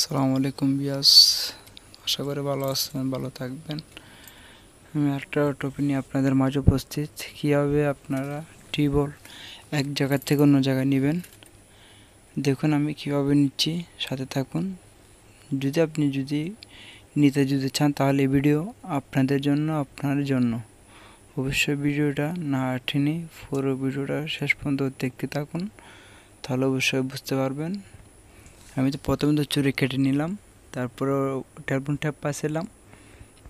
সালামু আলাইকুম বিয়াস আশা করি ভালো আছেন ভালো থাকবেন আমি একটা টপিক নিয়ে আপনাদের মাঝে উপস্থিত কীভাবে আপনারা টিউবওয়েল এক জায়গার থেকে অন্য জায়গায় নেবেন দেখুন আমি কীভাবে নিচ্ছি সাথে থাকুন যদি আপনি যদি নিতে যদি চান তাহলে ভিডিও আপনাদের জন্য আপনার জন্য অবশ্যই ভিডিওটা না আঠেনি পুরো ভিডিওটা শেষ পর্যন্ত দেখতে থাকুন তাহলে অবশ্যই বুঝতে পারবেন আমি তো প্রথমে তো চুরি কেটে নিলাম তারপরে টেলফোন ট্যাপ পাশে এলাম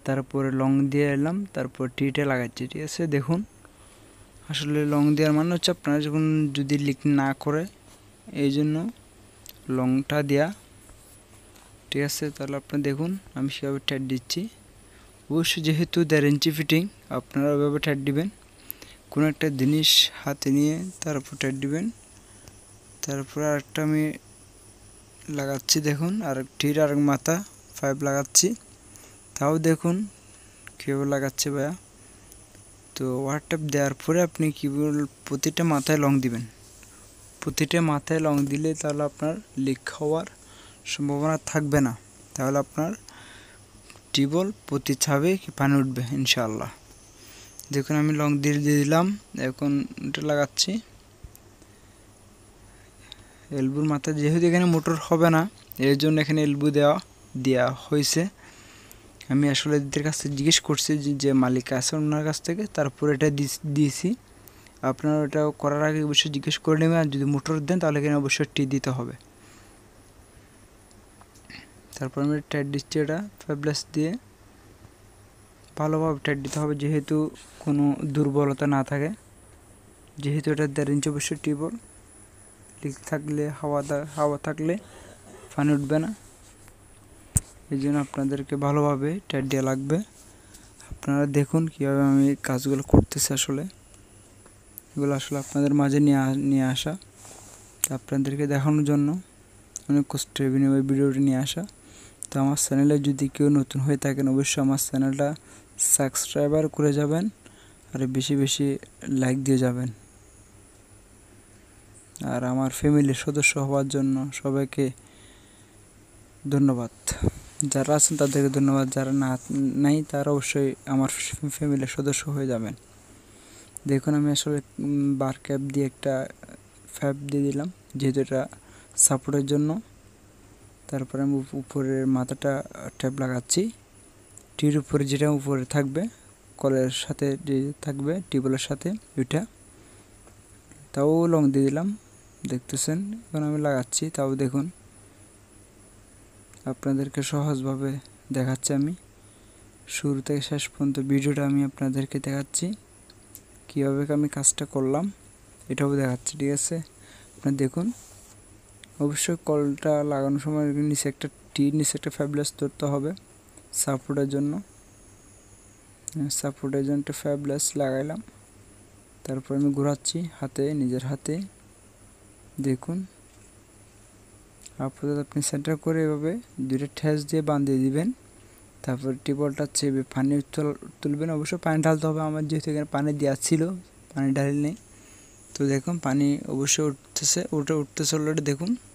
তারপরে লং দিয়ে এলাম তারপর টিটা লাগাচ্ছি ঠিক আছে দেখুন আসলে লং দেওয়ার মানে হচ্ছে আপনারা যখন যদি লিক না করে এই জন্য লংটা দেয়া ঠিক আছে তাহলে আপনারা দেখুন আমি সেভাবে ট্যাট দিচ্ছি অবশ্যই যেহেতু দেড় ইঞ্চি ফিটিং আপনারা ওইভাবে ট্যাট দিবেন কোনো একটা জিনিস হাতে নিয়ে তারপর ট্যাট দিবেন তারপর আরেকটা আমি লাগাচ্ছি দেখুন আর ঠির আর মাথা পাইপ লাগাচ্ছি তাও দেখুন কীভাবে লাগাচ্ছে ভাইয়া তো ওয়াটার দেওয়ার পরে আপনি কেবল প্রতিটা মাথায় লং দিবেন প্রতিটা মাথায় লং দিলে তাহলে আপনার লিক হওয়ার সম্ভাবনা থাকবে না তাহলে আপনার টিবল প্রতি ছাবে পানি উঠবে ইনশাল্লাহ দেখুন আমি লং দিয়ে দিলাম এখন এটা লাগাচ্ছি এলবুর মাথা যেহেতু এখানে মোটর হবে না এর জন্য এখানে এলবু দেওয়া দেওয়া হয়েছে আমি আসলে এদের কাছ থেকে জিজ্ঞেস করছি যে মালিক আছে ওনার কাছ থেকে তারপর এটা দিয়েছি আপনারা ওটা করার আগে অবশ্যই জিজ্ঞেস করে নেবেন আর যদি মোটর দেন তাহলে এখানে অবশ্যই টি দিতে হবে তারপর আমি টাইট দিচ্ছি এটা ফ্যাবলেস দিয়ে ভালোভাবে টাইট দিতে হবে যেহেতু কোনো দুর্বলতা না থাকে যেহেতু এটা দেড় ইঞ্চি অবশ্যই টিবল লিক থাকলে হাওয়া হাওয়া থাকলে পানি উঠবে না এই জন্য আপনাদেরকে ভালোভাবে টাইট দেওয়া লাগবে আপনারা দেখুন কীভাবে আমি কাজগুলো করতেছি আসলে এগুলো আসলে আপনাদের মাঝে নিয়ে নিয়ে আসা আপনাদেরকে দেখানোর জন্য অনেক কষ্টের বিনিময়ে ভিডিওটি নিয়ে আসা তো আমার চ্যানেলে যদি কেউ নতুন হয়ে থাকেন অবশ্যই আমার চ্যানেলটা সাবস্ক্রাইবার করে যাবেন আর বেশি বেশি লাইক দিয়ে যাবেন আর আমার ফ্যামিলির সদস্য হওয়ার জন্য সবাইকে ধন্যবাদ যারা আছেন তাদেরকে ধন্যবাদ যারা না নাই তারা অবশ্যই আমার ফ্যামিলির সদস্য হয়ে যাবেন দেখুন আমি আসলে বার ক্যাপ দিয়ে একটা ফ্যাপ দিয়ে দিলাম যেহেতু এটা সাপোর্টের জন্য তারপরে আমি উপরের মাথাটা ট্যাপ লাগাচ্ছি টির উপরে যেটা উপরে থাকবে কলের সাথে থাকবে টিউবওয়েলের সাথে ওইটা তাও লং দিয়ে দিলাম দেখতেছেন এখন আমি লাগাচ্ছি তাও দেখুন আপনাদেরকে সহজভাবে দেখাচ্ছি আমি শুরু থেকে শেষ পর্যন্ত ভিডিওটা আমি আপনাদেরকে দেখাচ্ছি কীভাবে আমি কাজটা করলাম এটাও দেখাচ্ছি ঠিক আছে আপনার দেখুন অবশ্যই কলটা লাগানোর সময় নিচে একটা টি নিচে একটা ফ্যাবলেস ধরতে হবে সাপোর্টের জন্য হ্যাঁ, সাপোর্টের জন্য একটা ফ্যাবলেস লাগাইলাম তারপর আমি ঘোরাচ্ছি হাতে নিজের হাতে দেখুন আপাতত আপনি সেন্টার করে এভাবে দুইটা ঠ্যাস দিয়ে বাঁধিয়ে দিবেন তারপর টিবলটা চেপে পানি তুলবেন অবশ্য পানি ঢালতে হবে আমার যেহেতু এখানে পানি দেওয়া ছিল পানি ঢালি নেই তো দেখুন পানি অবশ্যই উঠতেছে উঠে উঠতেছে অলরেডি দেখুন